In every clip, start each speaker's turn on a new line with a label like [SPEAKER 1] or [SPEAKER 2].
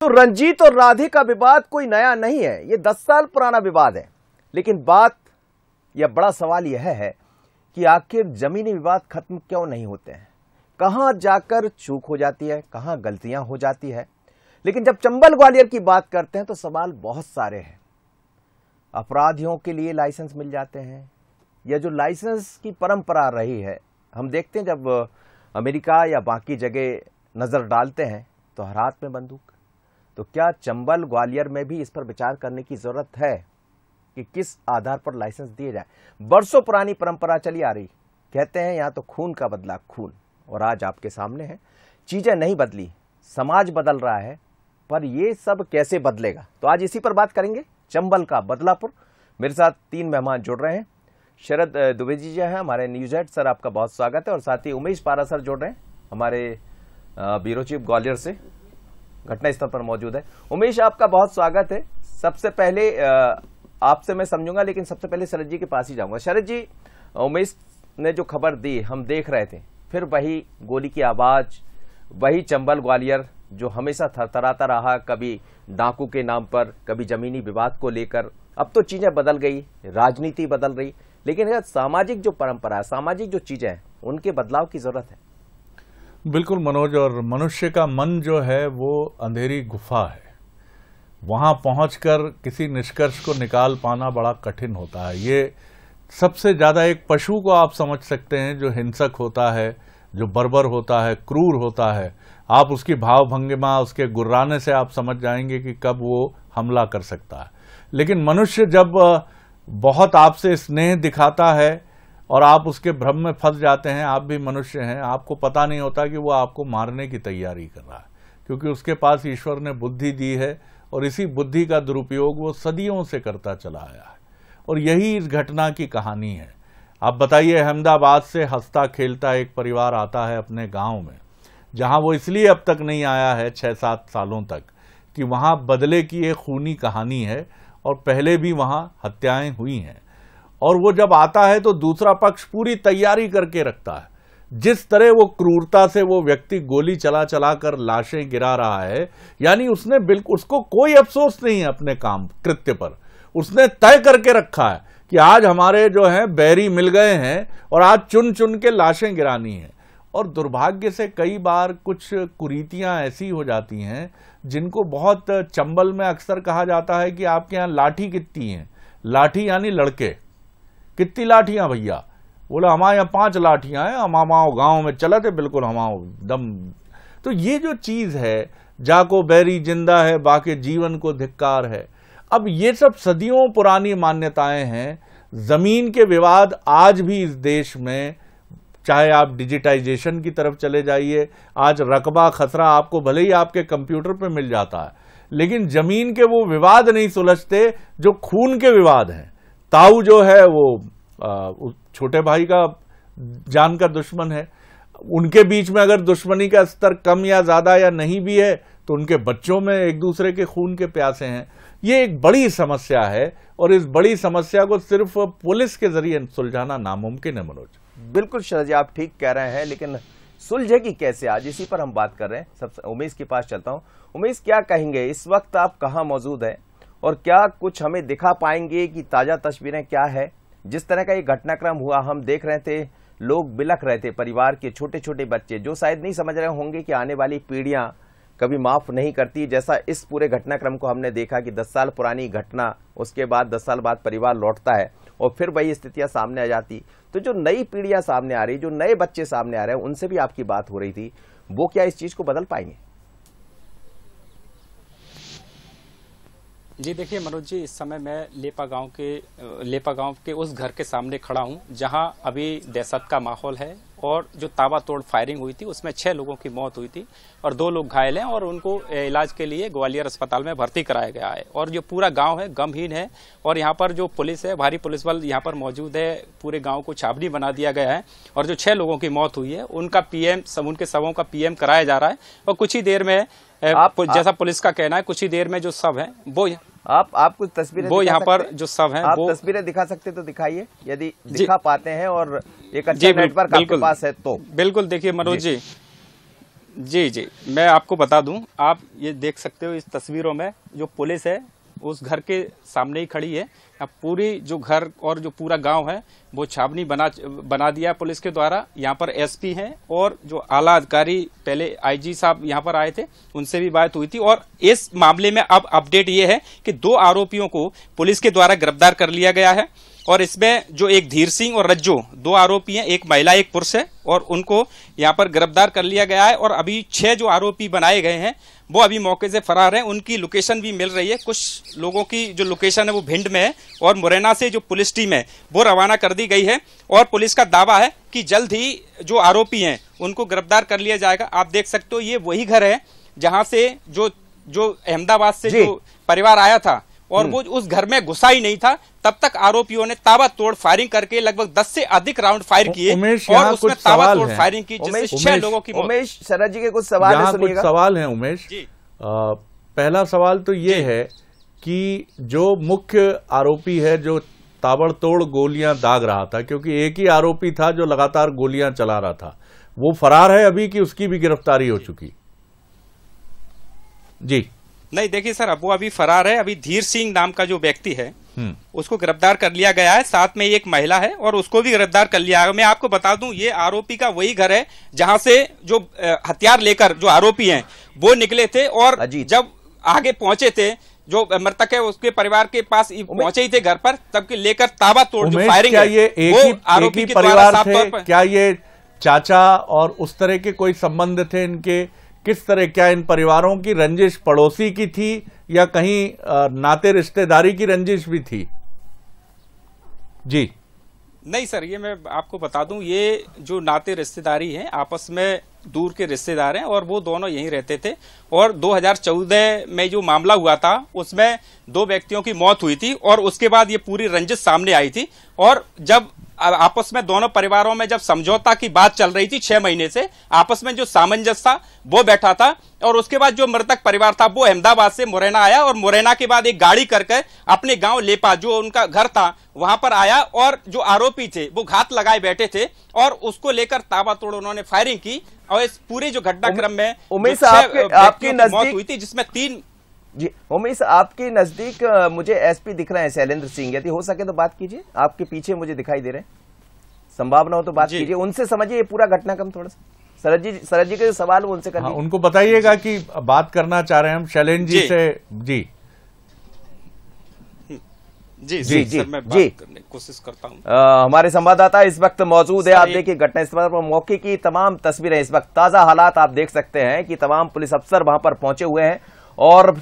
[SPEAKER 1] तो रंजीत और राधे का विवाद कोई नया नहीं है ये दस साल पुराना विवाद है लेकिन बात या बड़ा सवाल यह है कि आखिर जमीनी विवाद खत्म क्यों नहीं होते हैं कहां जाकर चूक हो जाती है कहां गलतियां हो जाती है लेकिन जब चंबल ग्वालियर की बात करते हैं तो सवाल बहुत सारे हैं अपराधियों के लिए लाइसेंस मिल जाते हैं या जो लाइसेंस की परंपरा रही है हम देखते हैं जब अमेरिका या बाकी जगह नज़र डालते हैं तो हर हाथ में बंदूक तो क्या चंबल ग्वालियर में भी इस पर विचार करने की जरूरत है कि किस आधार पर लाइसेंस दिए जाए बरसों पुरानी परंपरा चली आ रही कहते हैं यहाँ तो खून का बदला खून और आज आपके सामने है चीज़ें नहीं बदली समाज बदल रहा है पर ये सब कैसे बदलेगा तो आज इसी पर बात करेंगे चंबल का बदलापुर मेरे साथ तीन मेहमान जुड़ रहे हैं शरद दुबे जी जो है हमारे न्यूज हेड सर आपका बहुत स्वागत है और साथ ही उमेश पारा सर जुड़ रहे हैं हमारे ब्यूरो चीफ ग्वालियर से घटनास्थल पर मौजूद है उमेश आपका बहुत स्वागत है सबसे पहले आपसे मैं समझूंगा लेकिन सबसे पहले शरद जी के पास ही जाऊंगा शरद जी उमेश ने जो खबर दी हम देख रहे थे फिर वही गोली की आवाज वही चंबल ग्वालियर जो हमेशा थरथराता रहा कभी डाकू के नाम पर कभी जमीनी विवाद को लेकर अब तो चीजें बदल गई राजनीति बदल रही लेकिन सामाजिक जो परंपरा सामाजिक जो चीजें हैं उनके बदलाव की जरूरत है
[SPEAKER 2] बिल्कुल मनोज और मनुष्य का मन जो है वो अंधेरी गुफा है वहाँ पहुंचकर किसी निष्कर्ष को निकाल पाना बड़ा कठिन होता है ये सबसे ज़्यादा एक पशु को आप समझ सकते हैं जो हिंसक होता है जो बर्बर होता है क्रूर होता है आप उसकी भावभंगिमा उसके गुर्राने से आप समझ जाएंगे कि कब वो हमला कर सकता है लेकिन मनुष्य जब बहुत आपसे स्नेह दिखाता है और आप उसके भ्रम में फंस जाते हैं आप भी मनुष्य हैं आपको पता नहीं होता कि वो आपको मारने की तैयारी कर रहा है क्योंकि उसके पास ईश्वर ने बुद्धि दी है और इसी बुद्धि का दुरुपयोग वो सदियों से करता चला आया है और यही इस घटना की कहानी है आप बताइए अहमदाबाद से हंसता खेलता एक परिवार आता है अपने गांव में जहां वो इसलिए अब तक नहीं आया है छः सात सालों तक कि वहां बदले की एक खूनी कहानी है और पहले भी वहां हत्याएं हुई हैं और वो जब आता है तो दूसरा पक्ष पूरी तैयारी करके रखता है जिस तरह वो क्रूरता से वो व्यक्ति गोली चला चला कर लाशें गिरा रहा है यानी उसने बिल्कुल उसको कोई अफसोस नहीं है अपने काम कृत्य पर उसने तय करके रखा है कि आज हमारे जो हैं बैरी मिल गए हैं और आज चुन चुन के लाशें गिरानी हैं और दुर्भाग्य से कई बार कुछ कुरीतियां ऐसी हो जाती हैं जिनको बहुत चंबल में अक्सर कहा जाता है कि आपके यहाँ लाठी कितनी है लाठी यानी लड़के कितनी लाठियां भैया बोला हमारे यहाँ पांच लाठियां हैं हम हमाओ गांव में चला थे बिल्कुल हमाओ दम तो ये जो चीज है जाको बैरी जिंदा है बाकी जीवन को धिक्कार है अब ये सब सदियों पुरानी मान्यताएं हैं जमीन के विवाद आज भी इस देश में चाहे आप डिजिटाइजेशन की तरफ चले जाइए आज रकबा खसरा आपको भले ही आपके कंप्यूटर पर मिल जाता है लेकिन जमीन के वो विवाद नहीं सुलझते जो खून के विवाद हैं ताऊ जो है वो छोटे भाई का जान का दुश्मन है उनके बीच में अगर दुश्मनी का स्तर कम या ज़्यादा या नहीं भी है तो उनके बच्चों में एक दूसरे के खून के प्यासे हैं ये एक बड़ी समस्या है और इस बड़ी समस्या को सिर्फ पुलिस के जरिए सुलझाना नामुमकिन है मनोज बिल्कुल शरद जी आप ठीक कह रहे हैं लेकिन सुलझेगी कैसे आज इसी पर हम बात कर रहे हैं सबसे उमेश के पास
[SPEAKER 1] चलता हूँ उमेश क्या कहेंगे इस वक्त आप कहाँ मौजूद हैं और क्या कुछ हमें दिखा पाएंगे कि ताज़ा तस्वीरें क्या है जिस तरह का ये घटनाक्रम हुआ हम देख रहे थे लोग बिलख रहे थे परिवार के छोटे छोटे बच्चे जो शायद नहीं समझ रहे होंगे कि आने वाली पीढ़ियाँ कभी माफ़ नहीं करती जैसा इस पूरे घटनाक्रम को हमने देखा कि 10 साल पुरानी घटना उसके बाद 10 साल बाद परिवार लौटता है और फिर वही स्थितियां सामने आ जाती तो जो नई पीढ़ियां सामने आ रही जो नए बच्चे सामने आ रहे हैं उनसे भी आपकी बात हो रही थी वो क्या इस चीज़ को बदल पाएंगे
[SPEAKER 3] जी देखिए मनोज जी इस समय मैं लेपा गांव के लेपा गांव के उस घर के सामने खड़ा हूं जहां अभी दहशत का माहौल है और जो तोड़ फायरिंग हुई थी उसमें छह लोगों की मौत हुई थी और दो लोग घायल हैं और उनको इलाज के लिए ग्वालियर अस्पताल में भर्ती कराया गया है और जो पूरा गांव है गमहीन है और यहाँ पर जो पुलिस है भारी पुलिस बल यहाँ पर मौजूद है पूरे गांव को छावनी बना दिया गया है और जो छह लोगों की मौत हुई है उनका पीएम उनके सबों का पीएम कराया जा रहा है और कुछ ही देर में आप जैसा पुलिस का कहना है कुछ ही देर में जो सब है वो आप आप कुछ तस्वीरें वो यहाँ पर जो सब है आप वो...
[SPEAKER 1] तस्वीरें दिखा सकते तो दिखाइए यदि दिखा पाते हैं और एक अच्छा नेटवर्क आपके पास है
[SPEAKER 3] तो बिल्कुल देखिए मनोज जी जी जी मैं आपको बता दूं आप ये देख सकते हो इस तस्वीरों में जो पुलिस है उस घर के सामने ही खड़ी है अब पूरी जो घर और जो पूरा गांव है वो छावनी बना बना दिया पुलिस के द्वारा यहाँ पर एसपी हैं और जो आला अधिकारी पहले आईजी साहब यहाँ पर आए थे उनसे भी बात हुई थी और इस मामले में अब अपडेट ये है कि दो आरोपियों को पुलिस के द्वारा गिरफ्तार कर लिया गया है और इसमें जो एक धीर सिंह और रज्जो दो आरोपी हैं एक महिला एक पुरुष है और उनको यहाँ पर गिरफ्तार कर लिया गया है और अभी छह जो आरोपी बनाए गए हैं वो अभी मौके से फरार हैं उनकी लोकेशन भी मिल रही है कुछ लोगों की जो लोकेशन है वो भिंड में है और मुरैना से जो पुलिस टीम है वो रवाना कर दी गई है और पुलिस का दावा है कि जल्द ही जो आरोपी हैं उनको गिरफ्तार कर लिया जाएगा आप देख सकते हो ये वही घर है जहाँ से जो जो अहमदाबाद से जो परिवार आया था और हम्म। वो उस घर में घुसा ही नहीं था तब तक आरोपियों ने तोड़ फायरिंग करके लगभग दस से अधिक राउंड फायर किए और उसमें तोड़ फायरिंग की जिससे छह लोगों की उमेश शरद जी के कुछ सवाल कुछ
[SPEAKER 2] सवाल है उमेश पहला सवाल तो ये है कि जो मुख्य आरोपी है जो ताबड़तोड़ गोलियां दाग रहा था क्योंकि एक ही आरोपी था जो लगातार गोलियां चला रहा था वो फरार है अभी कि उसकी भी गिरफ्तारी हो चुकी जी
[SPEAKER 3] नहीं देखिए सर अब वो अभी फरार है अभी धीर सिंह नाम का जो व्यक्ति है हम्म। उसको गिरफ्तार कर लिया गया है साथ में एक महिला है और उसको भी गिरफ्तार कर लिया है मैं आपको बता दूं ये आरोपी का वही घर है जहां से जो हथियार लेकर जो आरोपी हैं वो निकले थे और जब आगे पहुंचे थे जो मृतक है उसके परिवार के पास पहुंचे ही थे घर पर तब के लेकर ताबा तोड़ जो फायरिंग क्या ये एक ही, आरोपी एक ही परिवार थे क्या
[SPEAKER 2] ये चाचा और उस तरह के कोई संबंध थे इनके किस तरह क्या इन परिवारों की रंजिश पड़ोसी की थी या कहीं नाते रिश्तेदारी की रंजिश भी थी जी
[SPEAKER 3] नहीं सर ये मैं आपको बता दूं ये जो नाते रिश्तेदारी हैं आपस में दूर के रिश्तेदार हैं और वो दोनों यहीं रहते थे और 2014 में जो मामला हुआ था उसमें दो व्यक्तियों की मौत हुई थी और उसके बाद ये पूरी रंजिश सामने आई थी और जब आपस में दोनों परिवारों में जब समझौता की बात चल रही थी छह महीने से आपस में जो सामंजस्य था वो बैठा था और उसके बाद जो मृतक परिवार था वो अहमदाबाद से मुरैना आया और मुरैना के बाद एक गाड़ी करके अपने गांव लेपा जो उनका घर था वहां पर आया और जो आरोपी थे वो घात लगाए बैठे थे और उसको लेकर ताबातोड़ उन्होंने फायरिंग की और इस पूरे जो घटनाक्रम में उमेश आपके, आपकी मौत हुई
[SPEAKER 1] थी जिसमें तीन जी होमेश आपके नजदीक मुझे एसपी दिख रहे हैं शैलेंद्र सिंह यदि हो सके तो बात कीजिए आपके पीछे मुझे दिखाई दे रहे हैं संभावना हो तो बात कीजिए उनसे समझिए ये पूरा घटनाक्रम थोड़ा सा सरद जी सरद जी के सवाल उनसे कर हाँ, उनको
[SPEAKER 2] बताइएगा कि बात करना चाह रहे हैं हम शैलेंद्र जी, से जी
[SPEAKER 3] जी जी जी सर, मैं बात जी करने कोशिश करता
[SPEAKER 1] हूँ हमारे संवाददाता इस वक्त मौजूद है आप देखिए घटनास्थल पर मौके की तमाम तस्वीरें इस वक्त ताजा हालात आप देख सकते हैं कि तमाम पुलिस अफसर वहां पर
[SPEAKER 3] पहुंचे हुए हैं
[SPEAKER 2] और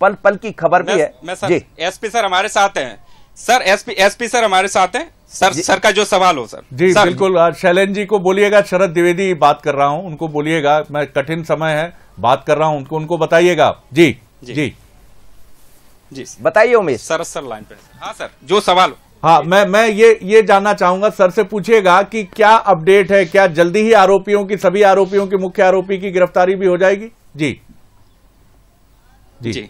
[SPEAKER 2] पल पल की खबर भी है मैं सर
[SPEAKER 3] एसपी सर हमारे साथ हैं सर एसपी एसपी सर हमारे साथ हैं सर सर का जो सवाल हो सर जी सर, बिल्कुल
[SPEAKER 2] शैलेन जी को बोलिएगा शरद द्विवेदी बात कर रहा हूं उनको बोलिएगा मैं कठिन समय है बात कर रहा हूं उनको उनको
[SPEAKER 3] बताइएगा जी जी जी, जी बताइए उमेश सर सर लाइन पे हाँ सर जो सवाल हाँ
[SPEAKER 2] मैं मैं ये ये जानना चाहूंगा सर से पूछिएगा कि क्या अपडेट है क्या जल्दी ही आरोपियों की सभी आरोपियों की मुख्य आरोपी की गिरफ्तारी भी हो जाएगी जी
[SPEAKER 3] जी, जी।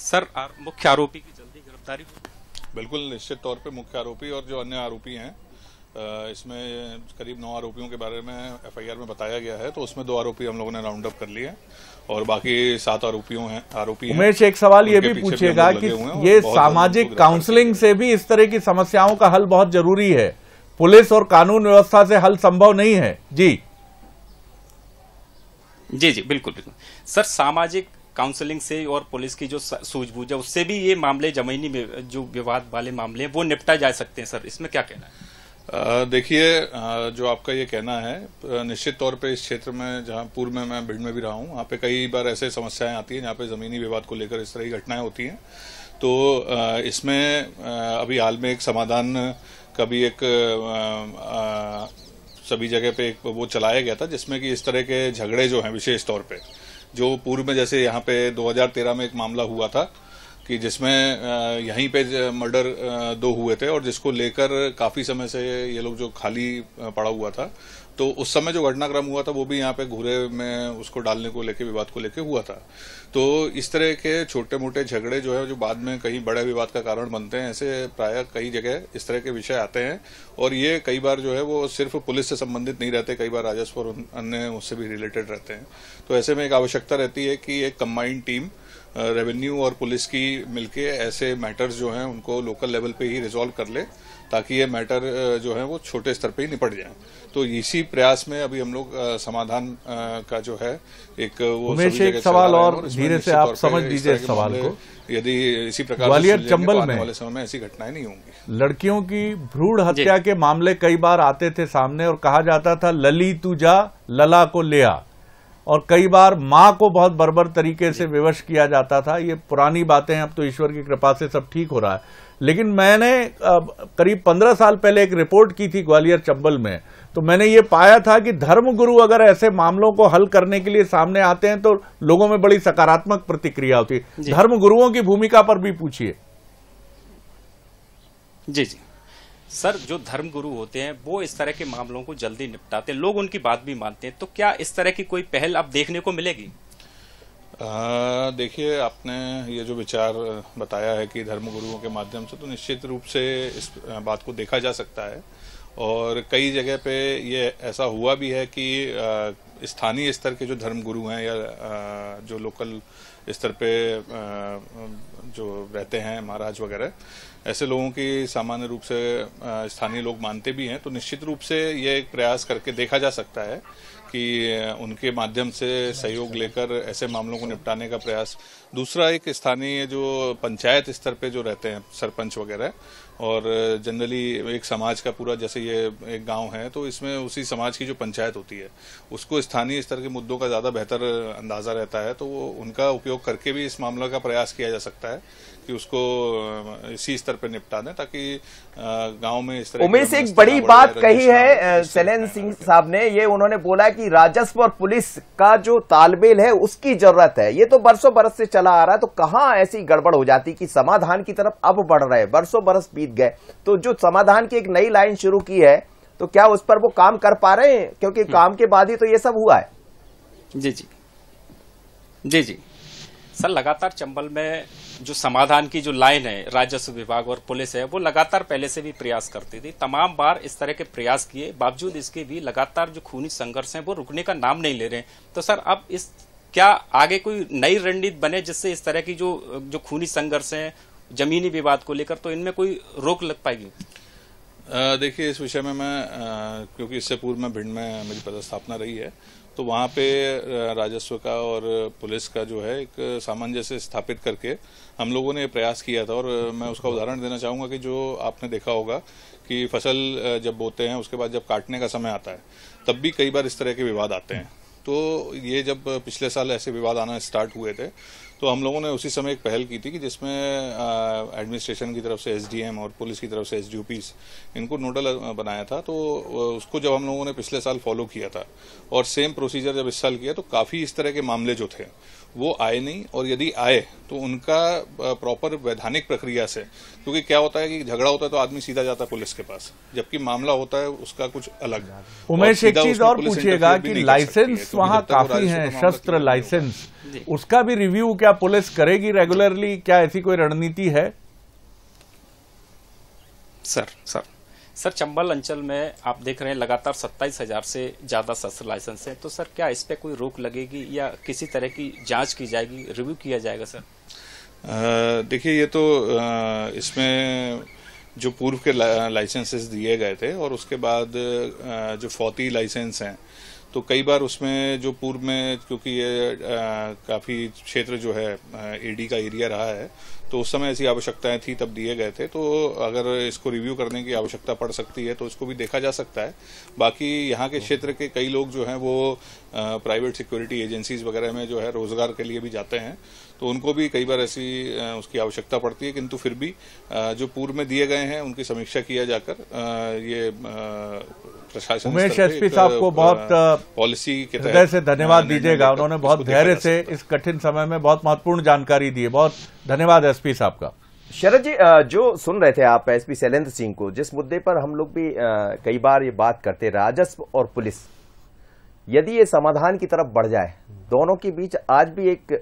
[SPEAKER 3] सर मुख्य आरोपी की जल्दी गिरफ्तारी
[SPEAKER 4] बिल्कुल निश्चित तौर पे मुख्य आरोपी और जो अन्य आरोपी हैं इसमें करीब नौ आरोपियों के बारे में एफआईआर में बताया गया है तो उसमें दो आरोपी हम लोगों ने राउंड अप कर लिए और बाकी सात आरोपियों हैं आरोपी उमेश एक सवाल ये भी पूछेगा कि ये सामाजिक
[SPEAKER 2] काउंसलिंग से भी इस तरह की समस्याओं का हल बहुत जरूरी है पुलिस और कानून व्यवस्था से हल संभव नहीं है जी
[SPEAKER 3] जी जी बिल्कुल बिल्कुल सर सामाजिक काउंसलिंग से और पुलिस की जो सूझबूझ है उससे भी ये मामले जमीनी में जो विवाद वाले मामले हैं वो निपटा जा सकते हैं सर इसमें क्या कहना है देखिए जो आपका ये कहना
[SPEAKER 4] है निश्चित तौर पे इस क्षेत्र में जहाँ पूर्व में मैं भिंड में भी रहा हूँ वहाँ पे कई बार ऐसे समस्याएं आती हैं जहाँ पे ज़मीनी विवाद को लेकर इस तरह की घटनाएं होती हैं तो इसमें अभी हाल में एक समाधान का भी एक सभी जगह पे एक वो चलाया गया था जिसमें कि इस तरह के झगड़े जो हैं विशेष तौर पर जो पूर्व में जैसे यहाँ पे 2013 में एक मामला हुआ था कि जिसमें यहीं पे मर्डर दो हुए थे और जिसको लेकर काफी समय से ये लोग जो खाली पड़ा हुआ था तो उस समय जो घटनाक्रम हुआ था वो भी यहाँ पे घूरे में उसको डालने को लेके विवाद को लेके हुआ था तो इस तरह के छोटे मोटे झगड़े जो है जो बाद में कहीं बड़े विवाद का कारण बनते हैं ऐसे प्राय कई जगह इस तरह के विषय आते हैं और ये कई बार जो है वो सिर्फ पुलिस से संबंधित नहीं रहते कई बार राजस्व और अन्य उससे भी रिलेटेड रहते हैं तो ऐसे में एक आवश्यकता रहती है कि एक कम्बाइंड टीम रेवेन्यू और पुलिस की मिलके ऐसे मैटर्स जो हैं उनको लोकल लेवल पे ही रिजॉल्व कर ले ताकि ये मैटर जो है वो छोटे स्तर पे ही निपट जाए तो इसी प्रयास में अभी हम लोग समाधान का जो है एक वो उमेश एक सवाल और धीरे से आप समझ लीजिए सवाल को यदि इसी प्रकार ग्वालियर तो चंबल में वाले समय में ऐसी घटनाएं नहीं होंगी
[SPEAKER 2] लड़कियों की भ्रूण हत्या के मामले कई बार आते थे सामने और कहा जाता था लली तू जा लला को ले आ और कई बार माँ को बहुत बर्बर तरीके से विवश किया जाता था ये पुरानी बातें अब तो ईश्वर की कृपा से सब ठीक हो रहा है लेकिन मैंने करीब पंद्रह साल पहले एक रिपोर्ट की थी ग्वालियर चंबल में तो मैंने ये पाया था कि धर्मगुरु अगर ऐसे मामलों को हल करने के लिए सामने आते हैं तो लोगों में बड़ी सकारात्मक प्रतिक्रिया होती है धर्मगुरुओं की भूमिका पर भी पूछिए
[SPEAKER 3] जी जी सर जो धर्म गुरु होते हैं वो इस तरह के मामलों को जल्दी निपटाते हैं लोग उनकी बात भी मानते हैं तो क्या इस तरह की कोई पहल अब देखने को मिलेगी
[SPEAKER 4] देखिए आपने ये जो विचार बताया है कि धर्म गुरुओं के माध्यम से तो निश्चित रूप से इस बात को देखा जा सकता है और कई जगह पे ये ऐसा हुआ भी है कि स्थानीय स्तर के जो धर्म गुरु हैं या जो लोकल स्तर पे जो रहते हैं महाराज वगैरह ऐसे लोगों की सामान्य रूप से स्थानीय लोग मानते भी हैं तो निश्चित रूप से ये एक प्रयास करके देखा जा सकता है कि उनके माध्यम से सहयोग लेकर ऐसे मामलों को निपटाने का प्रयास दूसरा एक स्थानीय जो पंचायत स्तर पे जो रहते हैं सरपंच वगैरह और जनरली एक समाज का पूरा जैसे ये एक गांव है तो इसमें उसी समाज की जो पंचायत होती है उसको स्थानीय स्तर के मुद्दों का ज़्यादा बेहतर अंदाज़ा रहता है तो वो उनका उपयोग करके भी इस मामला का प्रयास किया जा सकता है कि उसको इसी स्तर पर निपटा दें ताकि गाँव में इस तरह से एक बड़ी बात कही है
[SPEAKER 1] शैलेन्द्र सिंह साहब ने ये उन्होंने बोला कि राजस्व और पुलिस का जो तालमेल है उसकी जरूरत है ये तो बरसों बरस से चल चला आ रहा है तो कहां ऐसी गड़बड़ हो जाती कि समाधान की तरफ अब बढ़ रहे बरसों बरस बीत गए तो जो समाधान की एक नई लाइन शुरू की है तो क्या उस पर वो काम कर पा रहे हैं क्योंकि हम्म। काम के बाद ही तो ये सब हुआ है जी जी
[SPEAKER 3] जी जी सर लगातार चंबल में जो समाधान की जो लाइन है राजस्व विभाग और पुलिस है वो लगातार पहले से भी प्रयास करती थी तमाम बार इस तरह के प्रयास किए बावजूद इसके भी लगातार जो खूनी संघर्ष है वो रुकने का नाम नहीं ले रहे तो सर अब इस क्या आगे कोई नई रणनीति बने जिससे इस तरह की जो जो खूनी संघर्ष है जमीनी विवाद को लेकर तो इनमें कोई रोक लग पाएगी
[SPEAKER 4] देखिए इस विषय में मैं आ, क्योंकि इससे पूर्व में भिंड में मेरी पदस्थापना रही है तो वहाँ पे राजस्व का और पुलिस का जो है एक सामंजस्य स्थापित करके हम लोगों ने प्रयास किया था और मैं उसका उदाहरण देना चाहूँगा कि जो आपने देखा होगा कि फसल जब बोते हैं उसके बाद जब काटने का समय आता है तब भी कई बार इस तरह के विवाद आते हैं तो ये जब पिछले साल ऐसे विवाद आना स्टार्ट हुए थे तो हम लोगों ने उसी समय एक पहल की थी कि जिसमें एडमिनिस्ट्रेशन की तरफ से एसडीएम और पुलिस की तरफ से एसडीओपीस इनको नोडल बनाया था तो उसको जब हम लोगों ने पिछले साल फॉलो किया था और सेम प्रोसीजर जब इस साल किया तो काफ़ी इस तरह के मामले जो थे वो आए नहीं और यदि आए तो उनका प्रॉपर वैधानिक प्रक्रिया से क्योंकि क्या होता है कि झगड़ा होता है तो आदमी सीधा जाता है पुलिस के पास जबकि मामला होता है उसका कुछ अलग उमेश एक चीज और पूछिएगा कि लाइसेंस
[SPEAKER 2] वहां काफी है शस्त्र लाइसेंस उसका भी रिव्यू क्या पुलिस करेगी रेगुलरली क्या ऐसी कोई रणनीति है
[SPEAKER 3] सर सर सर चंबल अंचल में आप देख रहे हैं लगातार सत्ताईस हजार से ज्यादा शस्त्र लाइसेंस है तो सर क्या इस पर कोई रोक लगेगी या किसी तरह की जांच की जाएगी रिव्यू किया जाएगा
[SPEAKER 4] सर देखिए ये तो आ, इसमें जो पूर्व के ला, लाइसेंसेस दिए गए थे और उसके बाद आ, जो फौती लाइसेंस हैं तो कई बार उसमें जो पूर्व में क्योंकि ये काफ़ी क्षेत्र जो है एडी का एरिया रहा है तो उस समय ऐसी आवश्यकताएं थी तब दिए गए थे तो अगर इसको रिव्यू करने की आवश्यकता पड़ सकती है तो इसको भी देखा जा सकता है बाकी यहाँ के क्षेत्र के कई लोग जो हैं वो प्राइवेट सिक्योरिटी एजेंसीज वगैरह में जो है रोजगार के लिए भी जाते हैं तो उनको भी कई बार ऐसी उसकी आवश्यकता पड़ती है किंतु फिर भी जो पूर्व में दिए गए हैं उनकी समीक्षा किया जाकर ये प्रशासन उमेश साहब को बहुत पॉलिसी के तहत से धन्यवाद दीजिएगा उन्होंने बहुत धैर्य
[SPEAKER 2] से इस कठिन समय में बहुत महत्वपूर्ण जानकारी दी है बहुत धन्यवाद एसपी साहब का शरद जी जो सुन रहे
[SPEAKER 1] थे आप एसपी शैलेंद्र सिंह को जिस मुद्दे पर हम लोग भी कई बार ये बात करते राजस्व और पुलिस यदि ये समाधान की तरफ बढ़ जाए दोनों के बीच आज भी एक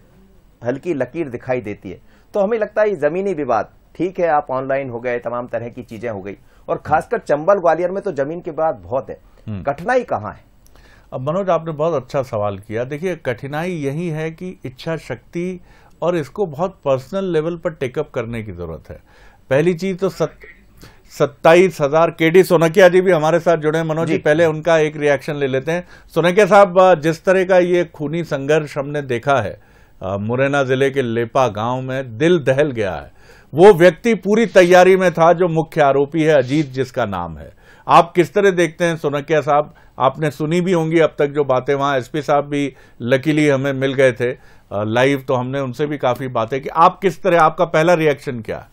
[SPEAKER 1] हल्की लकीर दिखाई देती है तो हमें लगता है जमीनी विवाद ठीक है आप ऑनलाइन हो गए तमाम तरह की चीजें हो गई और खासकर चंबल ग्वालियर में तो जमीन के बाद बहुत है हम्म। कठिनाई कहाँ है
[SPEAKER 2] अब मनोज आपने बहुत अच्छा सवाल किया देखिए कठिनाई यही है कि इच्छा शक्ति और इसको बहुत पर्सनल लेवल पर टेकअप करने की ज़रूरत है पहली चीज़ तो सत सत्ताईस हजार के डी सोनकिया जी भी हमारे साथ जुड़े हैं मनोज जी पहले उनका एक रिएक्शन ले लेते हैं सोनकिया साहब जिस तरह का ये खूनी संघर्ष हमने देखा है मुरैना जिले के लेपा गांव में दिल दहल गया है वो व्यक्ति पूरी तैयारी में था जो मुख्य आरोपी है अजीत जिसका नाम है आप किस तरह देखते हैं सोनकिया साहब आपने सुनी भी होंगी अब तक जो बातें वहां एसपी साहब भी लकीली हमें मिल गए थे लाइव तो हमने उनसे भी काफी बातें की आप किस तरह आपका पहला रिएक्शन क्या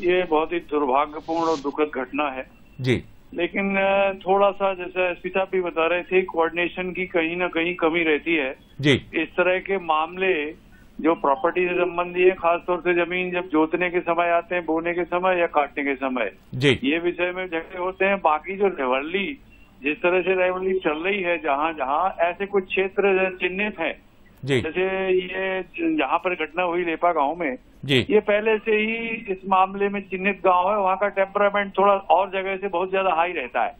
[SPEAKER 5] ये बहुत ही दुर्भाग्यपूर्ण और दुखद घटना है जी लेकिन थोड़ा सा जैसे एसपी साहब भी बता रहे थे कोऑर्डिनेशन की कहीं ना कहीं कमी रहती है जी इस तरह के मामले जो प्रॉपर्टी से संबंधी है खासतौर से जमीन जब जोतने के समय आते हैं बोने के समय या काटने के समय जी ये विषय में झगड़े होते हैं बाकी जो रेवल्ली जिस तरह से रेवल्ली चल रही है जहाँ जहाँ ऐसे कुछ क्षेत्र चिन्हित है जैसे ये यहाँ पर घटना हुई लेपा गांव में जी ये पहले से ही इस मामले में चिन्हित गांव है वहाँ का टेम्परामेंट थोड़ा और जगह से बहुत ज्यादा हाई रहता है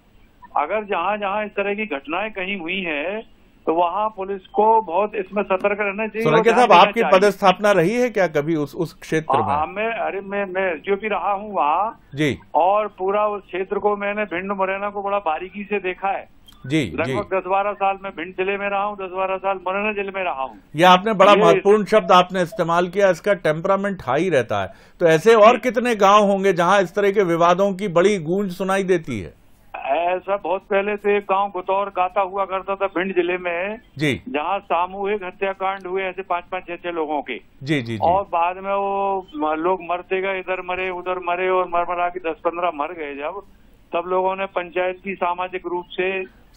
[SPEAKER 5] अगर जहाँ जहाँ इस तरह की घटनाएं कहीं हुई है तो वहाँ पुलिस को बहुत इसमें सतर्क रहना चाहिए साहब आपकी पदस्थापना
[SPEAKER 2] रही है क्या कभी उस उस क्षेत्र हाँ, में हाँ,
[SPEAKER 5] मैं अरे मैं मैं भी रहा हूँ वहाँ जी और पूरा उस क्षेत्र को मैंने भिंड मुरैना को बड़ा बारीकी से देखा है जी लगभग दस बारह साल में भिंड जिले में रहा हूँ दस बारह साल मुरैना जिले में रहा हूँ
[SPEAKER 2] ये आपने बड़ा महत्वपूर्ण शब्द आपने इस्तेमाल किया इसका टेम्परामेंट हाई रहता है तो ऐसे और कितने गांव होंगे जहाँ इस तरह के विवादों की बड़ी गूंज सुनाई देती है
[SPEAKER 5] ऐसा बहुत पहले से एक गाँव गुतौर गाता हुआ करता था भिंड जिले में जी जहाँ सामूहिक हत्याकांड हुए ऐसे पांच पांच छह छह लोगों के जी जी और बाद में वो लोग मरते गए इधर मरे उधर मरे और मर मरा के दस पंद्रह मर गए जब तब लोगों ने पंचायत की सामाजिक रूप से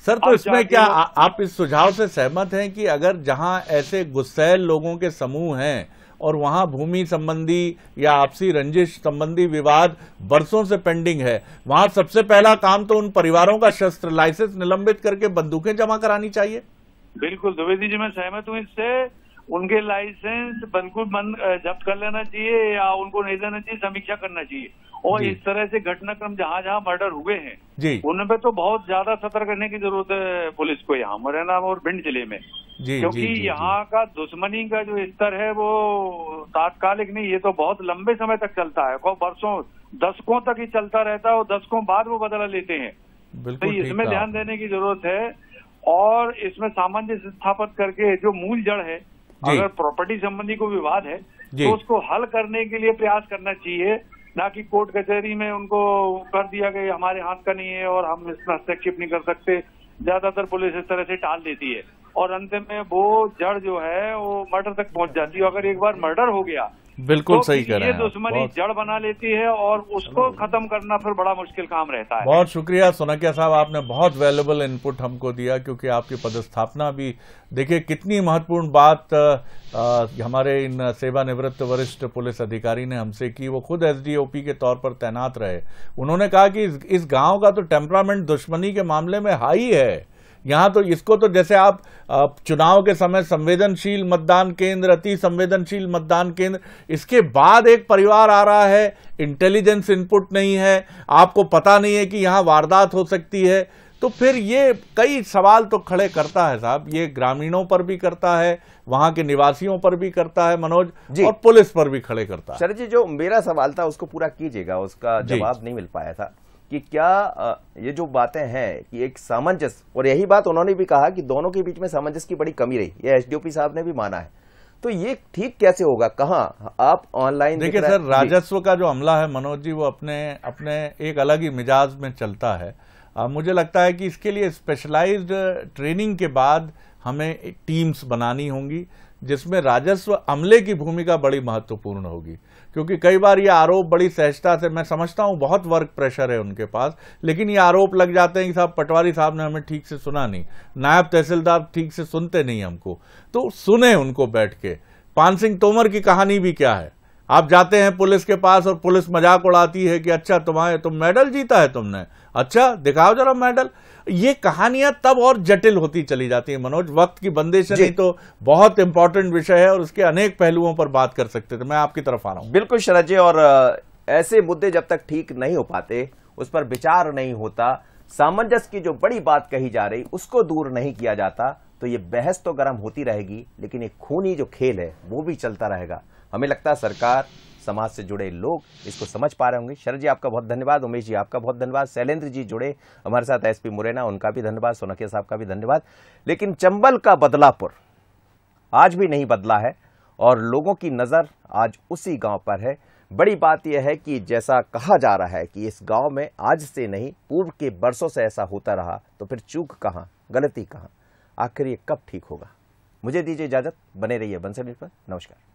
[SPEAKER 5] सर तो इसमें क्या आ,
[SPEAKER 2] आप इस सुझाव से सहमत हैं कि अगर जहां ऐसे गुस्सैल लोगों के समूह हैं और वहां भूमि संबंधी या आपसी रंजिश संबंधी विवाद बरसों से पेंडिंग है वहां सबसे पहला काम तो उन परिवारों का शस्त्र लाइसेंस निलंबित करके बंदूकें जमा करानी चाहिए बिल्कुल द्विवेदी जी मैं सहमत हूँ इससे उनके
[SPEAKER 5] लाइसेंस बिल्कुल बंद जब्त कर लेना चाहिए या उनको नहीं देना चाहिए समीक्षा करना चाहिए और इस तरह से घटनाक्रम जहाँ जहाँ मर्डर हुए हैं उनमें तो बहुत ज्यादा सतर्क रहने की जरूरत है पुलिस को यहाँ मुरैना और भिंड जिले में
[SPEAKER 2] जी, क्योंकि यहाँ
[SPEAKER 5] का दुश्मनी का जो स्तर है वो तात्कालिक नहीं ये तो बहुत लंबे समय तक चलता है वर्षों दशकों तक ही चलता रहता है और दशकों बाद वो बदला लेते हैं
[SPEAKER 2] तो इसमें ध्यान
[SPEAKER 5] देने की जरूरत है और इसमें सामंजस्य स्थापित करके जो मूल जड़ है अगर प्रॉपर्टी संबंधी कोई विवाद है तो उसको हल करने के लिए प्रयास करना चाहिए ना कि कोर्ट कचहरी में उनको कर दिया गया हमारे हाथ का नहीं है और हम इसमें हस्तक्षेप नहीं कर सकते ज्यादातर पुलिस इस तरह से टाल देती है और अंत में वो जड़ जो है वो मर्डर तक पहुंच जाती है अगर एक बार मर्डर हो गया
[SPEAKER 2] बिल्कुल तो सही कर रहे हैं दुश्मनी
[SPEAKER 5] जड़ बना लेती है और उसको हाँ। खत्म करना फिर बड़ा मुश्किल काम रहता है बहुत
[SPEAKER 2] शुक्रिया सोनकिया साहब आपने बहुत वैल्यूबल इनपुट हमको दिया क्योंकि आपकी पदस्थापना भी देखिए कितनी महत्वपूर्ण बात आ, हमारे इन सेवानिवृत्त वरिष्ठ पुलिस अधिकारी ने हमसे की वो खुद एसडीओपी के तौर पर तैनात रहे उन्होंने कहा कि इस, इस गांव का तो टेम्परामेंट दुश्मनी के मामले में हाई है यहाँ तो इसको तो जैसे आप, चुनाव के समय संवेदनशील मतदान केंद्र अति संवेदनशील मतदान केंद्र इसके बाद एक परिवार आ रहा है इंटेलिजेंस इनपुट नहीं है आपको पता नहीं है कि यहाँ वारदात हो सकती है तो फिर ये कई सवाल तो खड़े करता है साहब ये ग्रामीणों पर भी करता है वहां के निवासियों पर भी करता है मनोज और पुलिस पर भी खड़े करता है
[SPEAKER 1] सर जी जो मेरा सवाल था उसको पूरा कीजिएगा उसका जवाब नहीं मिल पाया था कि क्या ये जो बातें हैं कि एक सामंजस्य और यही बात उन्होंने भी कहा कि दोनों के बीच में सामंजस्य की बड़ी कमी रही ये एसडीओपी साहब ने भी माना है तो ये ठीक कैसे होगा कहा आप ऑनलाइन देखिए सर राजस्व
[SPEAKER 2] का जो हमला है मनोज जी वो अपने अपने एक अलग ही मिजाज में चलता है आ, मुझे लगता है कि इसके लिए स्पेशलाइज्ड ट्रेनिंग के बाद हमें टीम्स बनानी होंगी जिसमें राजस्व अमले की भूमिका बड़ी महत्वपूर्ण होगी क्योंकि कई बार ये आरोप बड़ी सहजता से मैं समझता हूँ बहुत वर्क प्रेशर है उनके पास लेकिन ये आरोप लग जाते हैं कि साहब पटवारी साहब ने हमें ठीक से सुना नहीं नायब तहसीलदार ठीक से सुनते नहीं हमको तो सुने उनको बैठ के पान सिंह तोमर की कहानी भी क्या है आप जाते हैं पुलिस के पास और पुलिस मजाक उड़ाती है कि अच्छा तुम्हारे तुम मेडल जीता है तुमने अच्छा दिखाओ जरा मेडल ये कहानियां तब और जटिल होती चली जाती है मनोज वक्त की बंदिश नहीं तो बहुत इंपॉर्टेंट विषय है और उसके अनेक पहलुओं पर बात कर सकते थे मैं आपकी तरफ आ रहा हूं बिल्कुल शरद जी और ऐसे मुद्दे जब तक
[SPEAKER 1] ठीक नहीं हो पाते उस पर विचार नहीं होता सामंजस्य की जो बड़ी बात कही जा रही उसको दूर नहीं किया जाता तो ये बहस तो गर्म होती रहेगी लेकिन ये खूनी जो खेल है वो भी चलता रहेगा हमें लगता है सरकार समाज से जुड़े लोग इसको समझ पा रहे होंगे शरद जी आपका बहुत धन्यवाद उमेश जी आपका बहुत धन्यवाद शैलेंद्र जी जुड़े हमारे साथ एसपी मुरैना उनका भी धन्यवाद सोनकिया साहब का भी धन्यवाद लेकिन चंबल का बदलापुर आज भी नहीं बदला है और लोगों की नज़र आज उसी गांव पर है बड़ी बात यह है कि जैसा कहा जा रहा है कि इस गांव में आज से नहीं पूर्व के बरसों से ऐसा होता रहा तो फिर चूक कहाँ गलती कहाँ आखिर ये कब ठीक होगा मुझे दीजिए इजाज़त बने रहिए न्यूज पर नमस्कार